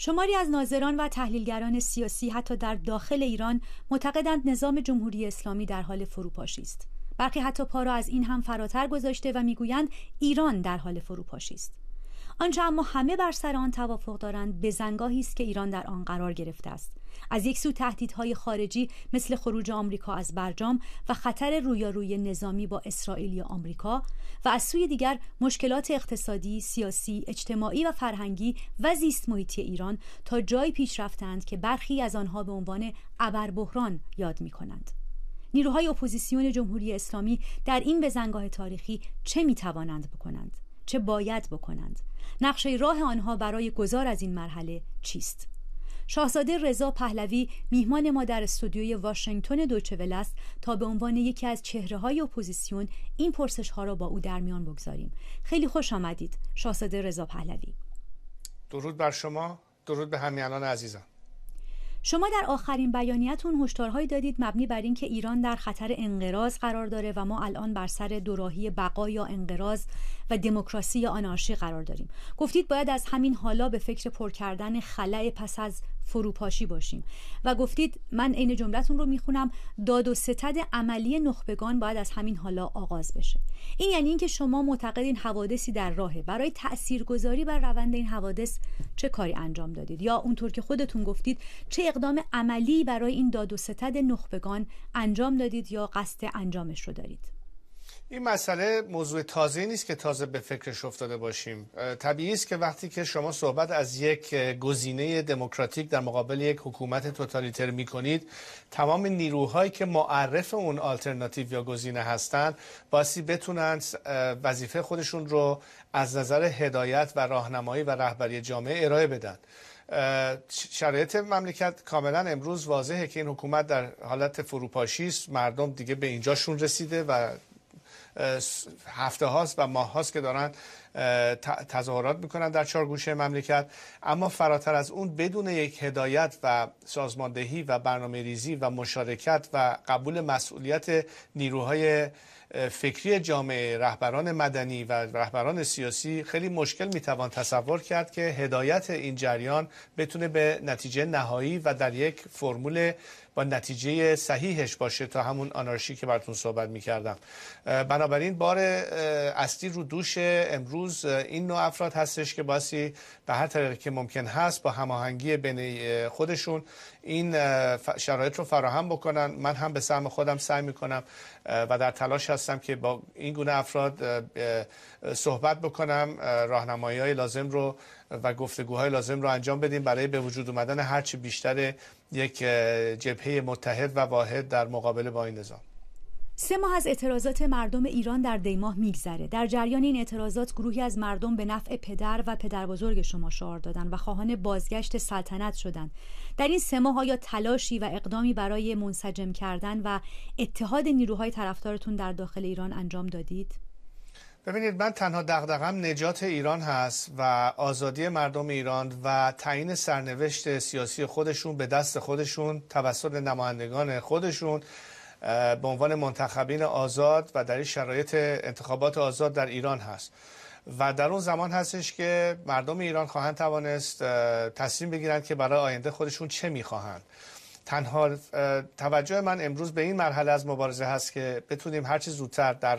شماری از ناظران و تحلیلگران سیاسی حتی در داخل ایران معتقدند نظام جمهوری اسلامی در حال فروپاشی است برخی حتی پا را از این هم فراتر گذاشته و میگویند ایران در حال فروپاشی است آنچه اما همه بر سر آن توافق دارند بزنگاهی است که ایران در آن قرار گرفته است از یک سو تهدیدهای خارجی مثل خروج آمریکا از برجام و خطر رویارویی نظامی با اسرائیل یا آمریکا و از سوی دیگر مشکلات اقتصادی، سیاسی، اجتماعی و فرهنگی و زیست محیطی ایران تا جای پیش رفتند که برخی از آنها به عنوان ابربحران یاد می کنند. نیروهای اپوزیسیون جمهوری اسلامی در این بزنگاه تاریخی چه می بکنند؟ چه باید بکنند نقشه راه آنها برای گذار از این مرحله چیست شاهزاده رضا پهلوی میهمان ما در استودیوی واشنگتن دوچول است تا به عنوان یکی از چهره های اپوزیسیون این پرسش ها را با او در میان بگذاریم خیلی خوش آمدید شاهزاده رضا پهلوی درود بر شما درود به همیانان عزیزم شما در آخرین بیانیتون هشدارهایی دادید مبنی بر اینکه ایران در خطر انقراض قرار داره و ما الان بر سر دوراهی بقا یا انقراض و دموکراسی یا آنارشی قرار داریم گفتید باید از همین حالا به فکر پر کردن خلع پس از فروپاشی باشیم و گفتید من عین جملتون رو میخونم داد و ستد عملی نخبگان باید از همین حالا آغاز بشه این یعنی اینکه شما معتقدین حوادثی در راهه برای تاثیرگذاری بر روند این حوادث چه کاری انجام دادید یا اونطور که خودتون گفتید چه اقدام عملی برای این داد و ستد نخبگان انجام دادید یا قصد انجامش رو دارید این مسئله موضوع تازه نیست که تازه به فکرش افتاده باشیم طبیعی است که وقتی که شما صحبت از یک گزینه دموکراتیک در مقابل یک حکومت توتالیتر می کنید تمام نیروهایی که معرف اون آلترناتیو یا گزینه هستند باسی بتونن وظیفه خودشون رو از نظر هدایت و راهنمایی و رهبری جامعه ارائه بدن شرایط مملکت کاملا امروز واضحه که این حکومت در حالت فروپاشی است مردم دیگه به اینجاشون رسیده و هفته هاست و ماه هاست که دارن تظاهرات میکنن در چهار گوشه مملکت اما فراتر از اون بدون یک هدایت و سازماندهی و برنامه ریزی و مشارکت و قبول مسئولیت نیروهای فکری جامعه رهبران مدنی و رهبران سیاسی خیلی مشکل میتوان تصور کرد که هدایت این جریان بتونه به نتیجه نهایی و در یک فرمول با نتیجه صحیحش باشه تا همون آنارشی که براتون صحبت میکردم بنابراین بار اصلی رو دوش امروز این نوع افراد هستش که باسی به هر طریقی که ممکن هست با هماهنگی بین خودشون این شرایط رو فراهم بکنن من هم به سهم خودم سعی میکنم و در تلاش هستم که با این گونه افراد صحبت بکنم راهنمایی های لازم رو و گفتگوهای لازم رو انجام بدیم برای به وجود اومدن هرچی بیشتر یک جبهه متحد و واحد در مقابله با این نظام سه ماه از اعتراضات مردم ایران در دیماه میگذره در جریان این اعتراضات گروهی از مردم به نفع پدر و پدربزرگ شما شعار دادند و خواهان بازگشت سلطنت شدند در این سه ماه آیا تلاشی و اقدامی برای منسجم کردن و اتحاد نیروهای طرفدارتون در داخل ایران انجام دادید ببینید من تنها دغدغم نجات ایران هست و آزادی مردم ایران و تعیین سرنوشت سیاسی خودشون به دست خودشون توسط نمایندگان خودشون به عنوان منتخبین آزاد و در این شرایط انتخابات آزاد در ایران هست و در اون زمان هستش که مردم ایران خواهند توانست تصمیم بگیرند که برای آینده خودشون چه میخواهند تنها توجه من امروز به این مرحله از مبارزه هست که بتونیم هرچه زودتر در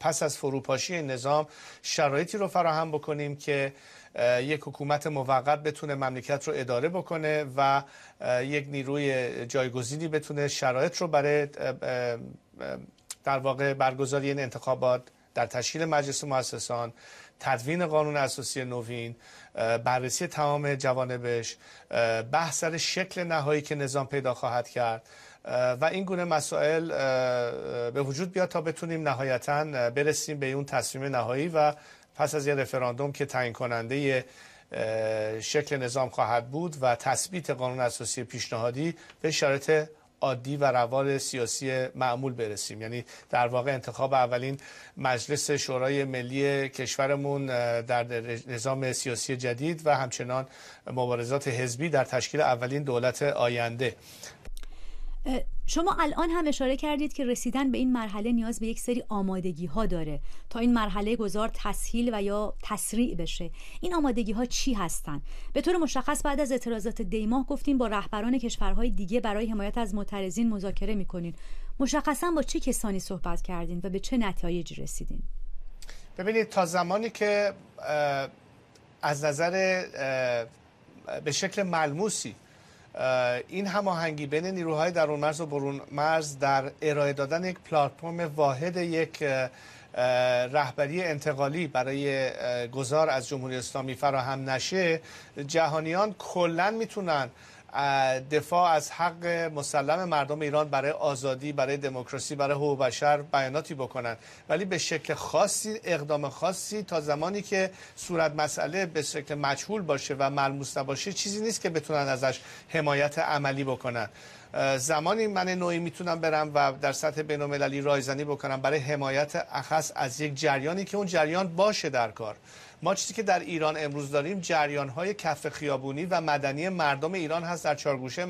پس از فروپاشی نظام شرایطی رو فراهم بکنیم که یک حکومت موقت بتونه مملکت رو اداره بکنه و یک نیروی جایگزینی بتونه شرایط رو برای در واقع برگزاری این انتخابات در تشکیل مجلس مؤسسان تدوین قانون اساسی نوین بررسی تمام جوانبش بحث سر شکل نهایی که نظام پیدا خواهد کرد و این گونه مسائل به وجود بیاد تا بتونیم نهایتا برسیم به اون تصمیم نهایی و پس از یه رفراندوم که تعیین کننده شکل نظام خواهد بود و تثبیت قانون اساسی پیشنهادی به شرایط عادی و روال سیاسی معمول برسیم یعنی در واقع انتخاب اولین مجلس شورای ملی کشورمون در نظام سیاسی جدید و همچنان مبارزات حزبی در تشکیل اولین دولت آینده شما الان هم اشاره کردید که رسیدن به این مرحله نیاز به یک سری آمادگی ها داره تا این مرحله گذار تسهیل و یا تسریع بشه این آمادگی ها چی هستن به طور مشخص بعد از اعتراضات دیماه گفتیم با رهبران کشورهای دیگه برای حمایت از معترضین مذاکره میکنین مشخصا با چه کسانی صحبت کردین و به چه نتایجی رسیدین ببینید تا زمانی که از نظر به شکل ملموسی این هماهنگی بین نیروهای درون مرز و برون مرز در ارائه دادن یک پلتفرم واحد یک رهبری انتقالی برای گذار از جمهوری اسلامی فراهم نشه جهانیان کلا میتونن دفاع از حق مسلم مردم ایران برای آزادی برای دموکراسی برای حقوق بشر بیاناتی بکنن ولی به شکل خاصی اقدام خاصی تا زمانی که صورت مسئله به شکل مجهول باشه و ملموس نباشه چیزی نیست که بتونن ازش حمایت عملی بکنن زمانی من نوعی میتونم برم و در سطح بین رایزنی بکنم برای حمایت اخص از یک جریانی که اون جریان باشه در کار ما چیزی که در ایران امروز داریم جریان های کف خیابونی و مدنی مردم ایران هست در چارگوشه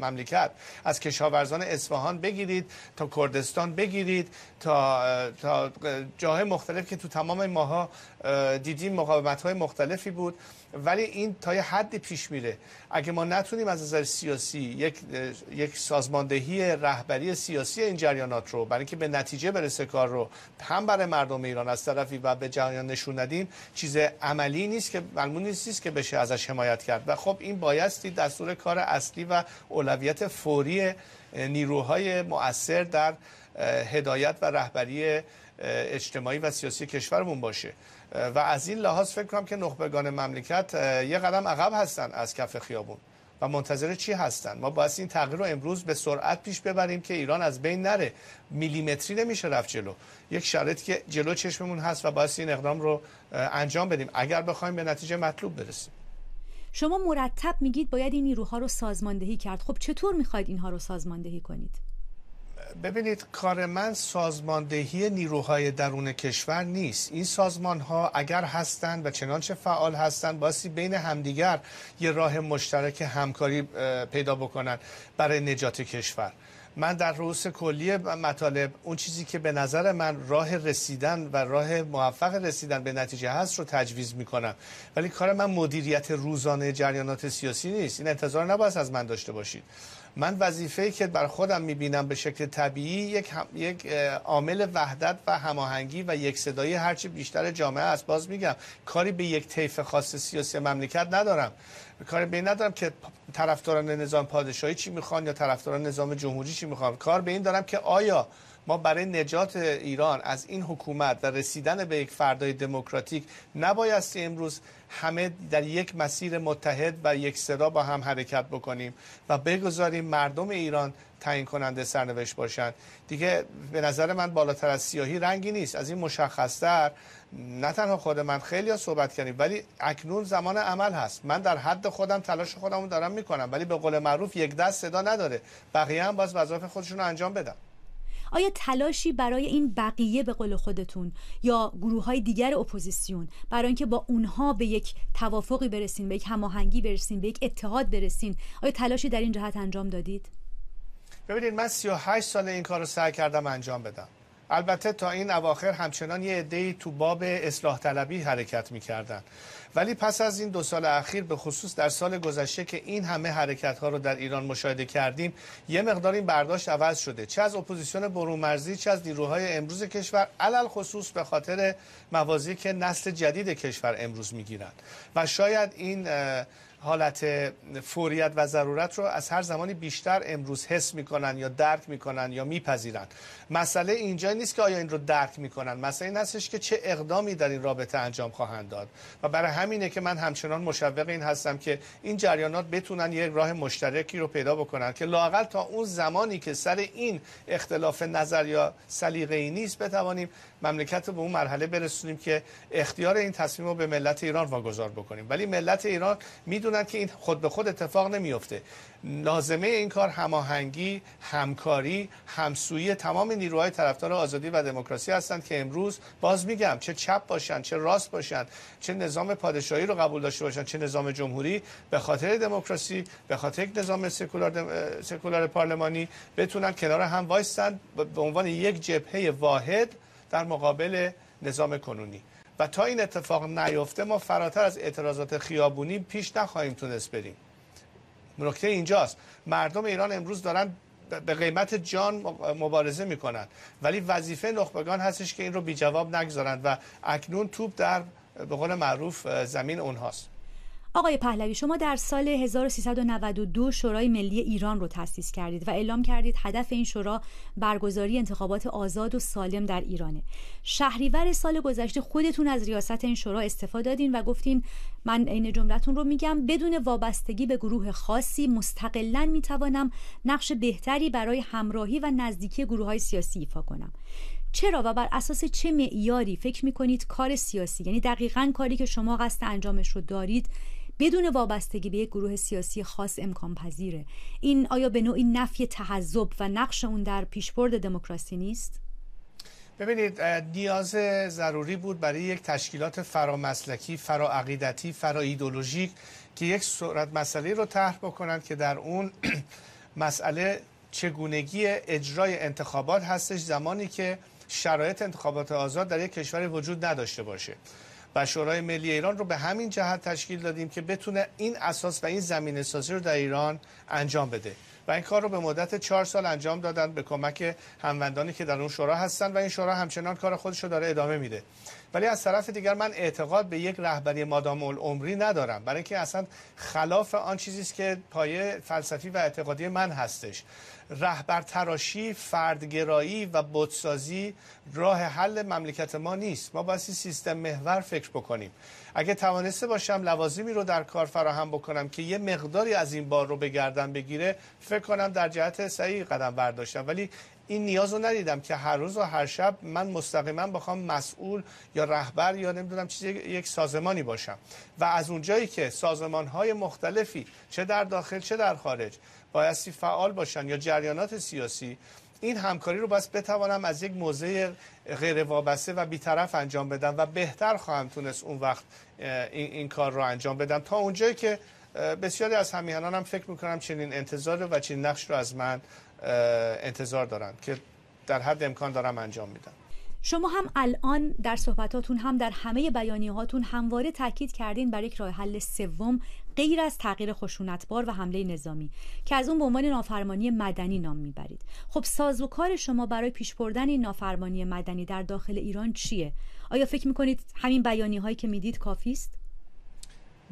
مملکت از کشاورزان اصفهان بگیرید تا کردستان بگیرید تا تا جاهای مختلف که تو تمام ماها دیدیم مقاومت های مختلفی بود ولی این تا یه حدی پیش میره اگه ما نتونیم از نظر سیاسی یک یک سازماندهی رهبری سیاسی این جریانات رو برای اینکه به نتیجه برسه کار رو هم برای مردم ایران از طرفی و به جریان نشون ندیم چیز عملی نیست که معلوم نیست که بشه ازش حمایت کرد و خب این بایستی دستور کار اصلی و اولویت فوری نیروهای مؤثر در هدایت و رهبری اجتماعی و سیاسی کشورمون باشه و از این لحاظ فکر کنم که نخبگان مملکت یه قدم عقب هستن از کف خیابون و منتظر چی هستن ما باید این تغییر رو امروز به سرعت پیش ببریم که ایران از بین نره میلیمتری نمیشه رفت جلو یک شرط که جلو چشممون هست و باید این اقدام رو انجام بدیم اگر بخوایم به نتیجه مطلوب برسیم شما مرتب میگید باید این نیروها رو سازماندهی کرد خب چطور میخواید اینها رو سازماندهی کنید ببینید کار من سازماندهی نیروهای درون کشور نیست این سازمان ها اگر هستند و چنانچه فعال هستند باسی بین همدیگر یه راه مشترک همکاری پیدا بکنن برای نجات کشور من در رؤوس کلی مطالب اون چیزی که به نظر من راه رسیدن و راه موفق رسیدن به نتیجه هست رو تجویز میکنم ولی کار من مدیریت روزانه جریانات سیاسی نیست این انتظار نباید از من داشته باشید من وظیفه که بر خودم میبینم به شکل طبیعی یک یک عامل وحدت و هماهنگی و یک صدایی هرچی بیشتر جامعه است باز میگم کاری به یک طیف خاص سیاسی مملکت ندارم کاری به این ندارم که طرفداران نظام پادشاهی چی میخوان یا طرفداران نظام جمهوری چی میخوان کار به این دارم که آیا ما برای نجات ایران از این حکومت و رسیدن به یک فردای دموکراتیک نبایستی امروز همه در یک مسیر متحد و یک صدا با هم حرکت بکنیم و بگذاریم مردم ایران تعیین کننده سرنوشت باشند دیگه به نظر من بالاتر از سیاهی رنگی نیست از این مشخصتر نه تنها خود من خیلی صحبت کردیم ولی اکنون زمان عمل هست من در حد خودم تلاش خودمون دارم میکنم ولی به قول معروف یک دست صدا نداره بقیه هم باز وظایف خودشون رو انجام بدم آیا تلاشی برای این بقیه به قول خودتون یا گروه های دیگر اپوزیسیون برای اینکه با اونها به یک توافقی برسین به یک هماهنگی برسین به یک اتحاد برسین آیا تلاشی در این جهت انجام دادید ببینید من 38 سال این کار رو سعی کردم انجام بدم البته تا این اواخر همچنان یه عده‌ای تو باب اصلاح طلبی حرکت میکردن ولی پس از این دو سال اخیر به خصوص در سال گذشته که این همه حرکت ها رو در ایران مشاهده کردیم یه مقدار این برداشت عوض شده چه از اپوزیسیون برومرزی چه از نیروهای امروز کشور علل خصوص به خاطر موازی که نسل جدید کشور امروز میگیرند و شاید این حالت فوریت و ضرورت رو از هر زمانی بیشتر امروز حس میکنن یا درک میکنن یا میپذیرن مسئله اینجا نیست که آیا این رو درک میکنن مسئله این هستش که چه اقدامی در این رابطه انجام خواهند داد و برای همینه که من همچنان مشوق این هستم که این جریانات بتونن یک راه مشترکی رو پیدا بکنن که لاقل تا اون زمانی که سر این اختلاف نظر یا سلیقه‌ای نیست بتوانیم مملکت رو به اون مرحله برسونیم که اختیار این تصمیم رو به ملت ایران واگذار بکنیم ولی ملت ایران میدونن که این خود به خود اتفاق نمیفته لازمه این کار هماهنگی همکاری همسویی تمام نیروهای طرفدار آزادی و دموکراسی هستند که امروز باز میگم چه چپ باشن چه راست باشن چه نظام پادشاهی رو قبول داشته باشن چه نظام جمهوری به خاطر دموکراسی به خاطر یک نظام سکولار, سکولار پارلمانی بتونن کنار هم وایستن به عنوان یک جبهه واحد در مقابل نظام کنونی و تا این اتفاق نیفته ما فراتر از اعتراضات خیابونی پیش نخواهیم تونست بریم نکته اینجاست مردم ایران امروز دارن به قیمت جان مبارزه میکنن ولی وظیفه نخبگان هستش که این رو بی جواب نگذارند و اکنون توپ در به قول معروف زمین اونهاست آقای پهلوی شما در سال 1392 شورای ملی ایران رو تأسیس کردید و اعلام کردید هدف این شورا برگزاری انتخابات آزاد و سالم در ایرانه شهریور سال گذشته خودتون از ریاست این شورا استفاده دادین و گفتین من عین جملتون رو میگم بدون وابستگی به گروه خاصی مستقلا میتوانم نقش بهتری برای همراهی و نزدیکی گروه های سیاسی ایفا کنم چرا و بر اساس چه معیاری فکر میکنید کار سیاسی یعنی دقیقا کاری که شما قصد انجامش رو دارید بدون وابستگی به یک گروه سیاسی خاص امکان پذیره این آیا به نوعی نفی تحذب و نقش اون در پیشبرد دموکراسی نیست ببینید نیاز ضروری بود برای یک تشکیلات فرامسلکی، فراعقیدتی، ایدولوژیک که یک صورت مسئله رو طرح بکنند که در اون مسئله چگونگی اجرای انتخابات هستش زمانی که شرایط انتخابات آزاد در یک کشوری وجود نداشته باشه و شورای ملی ایران رو به همین جهت تشکیل دادیم که بتونه این اساس و این زمین سازی رو در ایران انجام بده و این کار رو به مدت چهار سال انجام دادن به کمک هموندانی که در اون شورا هستن و این شورا همچنان کار خودش رو داره ادامه میده ولی از طرف دیگر من اعتقاد به یک رهبری مادام العمری ندارم برای اینکه اصلا خلاف آن چیزی است که پایه فلسفی و اعتقادی من هستش رهبر تراشی فردگرایی و بتسازی راه حل مملکت ما نیست ما باید سیستم محور فکر بکنیم اگه توانسته باشم لوازمی رو در کار فراهم بکنم که یه مقداری از این بار رو به گردن بگیره فکر کنم در جهت صحیح قدم برداشتم ولی این نیاز رو ندیدم که هر روز و هر شب من مستقیما بخوام مسئول یا رهبر یا نمیدونم چیز یک سازمانی باشم و از اونجایی که سازمان های مختلفی چه در داخل چه در خارج بایستی فعال باشن یا جریانات سیاسی این همکاری رو بس بتوانم از یک موضع غیر وابسته و بیطرف انجام بدم و بهتر خواهم تونست اون وقت این, کار رو انجام بدم تا اونجایی که بسیاری از همیهنانم هم فکر میکنم چنین انتظار و چنین نقش رو از من انتظار دارن که در حد امکان دارم انجام میدم شما هم الان در صحبتاتون هم در همه بیانیهاتون همواره تاکید کردین بر یک راه حل سوم غیر از تغییر خشونتبار و حمله نظامی که از اون به عنوان نافرمانی مدنی نام میبرید خب کار شما برای پیش بردن این نافرمانی مدنی در داخل ایران چیه آیا فکر میکنید همین بیانیه که میدید کافی است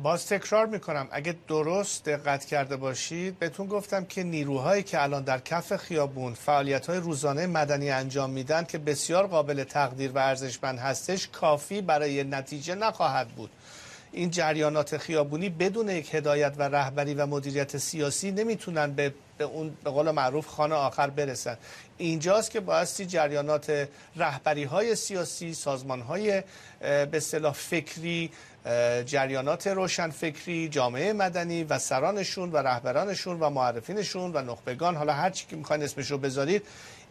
باز تکرار میکنم اگه درست دقت کرده باشید بهتون گفتم که نیروهایی که الان در کف خیابون فعالیت های روزانه مدنی انجام میدن که بسیار قابل تقدیر و ارزشمند هستش کافی برای نتیجه نخواهد بود این جریانات خیابونی بدون یک هدایت و رهبری و مدیریت سیاسی نمیتونن به به اون به قول معروف خانه آخر برسن اینجاست که بایستی جریانات رهبری های سیاسی سازمان های به صلاح فکری جریانات فکری، جامعه مدنی و سرانشون و رهبرانشون و معرفینشون و نخبگان حالا هر چی که میخواین اسمشو بذارید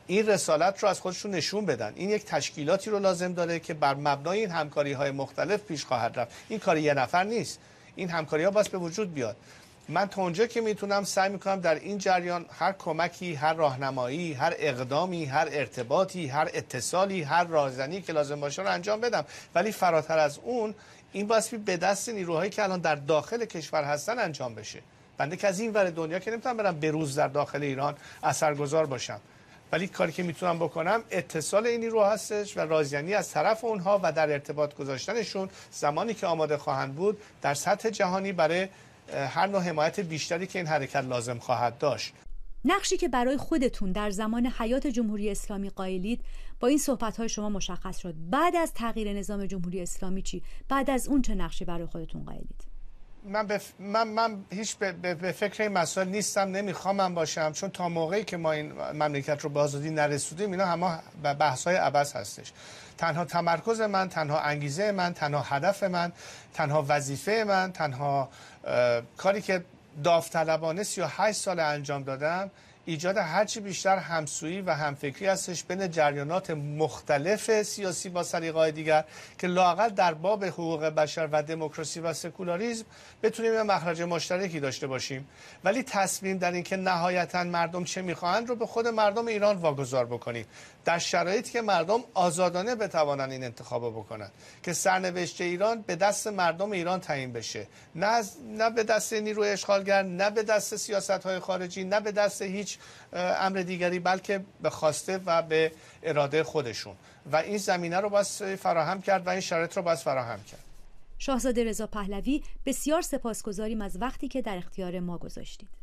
این رسالت رو از خودشون نشون بدن این یک تشکیلاتی رو لازم داره که بر مبنای این همکاری های مختلف پیش خواهد رفت این کاری یه نفر نیست این همکاری ها باید به وجود بیاد من تا اونجا که میتونم سعی میکنم در این جریان هر کمکی هر راهنمایی هر اقدامی هر ارتباطی هر اتصالی هر رازنی که لازم باشه رو انجام بدم ولی فراتر از اون این باید به دست نیروهایی که الان در داخل کشور هستن انجام بشه بنده که از این ور دنیا که نمیتونم برم روز در داخل ایران اثرگذار باشم ولی کاری که میتونم بکنم اتصال این نیرو هستش و رازیانی از طرف اونها و در ارتباط گذاشتنشون زمانی که آماده خواهند بود در سطح جهانی برای هر نوع حمایت بیشتری که این حرکت لازم خواهد داشت نقشی که برای خودتون در زمان حیات جمهوری اسلامی قائلید با این صحبت های شما مشخص شد بعد از تغییر نظام جمهوری اسلامی چی بعد از اون چه نقشی برای خودتون قائلید من, بف... من, من هیچ به, به... فکر این مسئله نیستم من باشم چون تا موقعی که ما این مملکت رو به آزادی نرسودیم اینا همه بحث های عوض هستش تنها تمرکز من تنها انگیزه من تنها هدف من تنها وظیفه من تنها کاری که داوطلبانه 38 سال انجام دادم ایجاد هرچی بیشتر همسویی و همفکری هستش بین جریانات مختلف سیاسی با سریقای دیگر که لاقل در باب حقوق بشر و دموکراسی و سکولاریزم بتونیم یه مخرج مشترکی داشته باشیم ولی تصمیم در اینکه نهایتا مردم چه میخواهند رو به خود مردم ایران واگذار بکنیم در شرایطی که مردم آزادانه بتوانند این انتخاب بکنند که سرنوشت ایران به دست مردم ایران تعیین بشه نه نه به دست نیروی اشغالگر نه به دست سیاست های خارجی نه به دست هیچ امر دیگری بلکه به خواسته و به اراده خودشون و این زمینه رو باید فراهم کرد و این شرایط رو باید فراهم کرد شاهزاده رضا پهلوی بسیار سپاسگزاریم از وقتی که در اختیار ما گذاشتید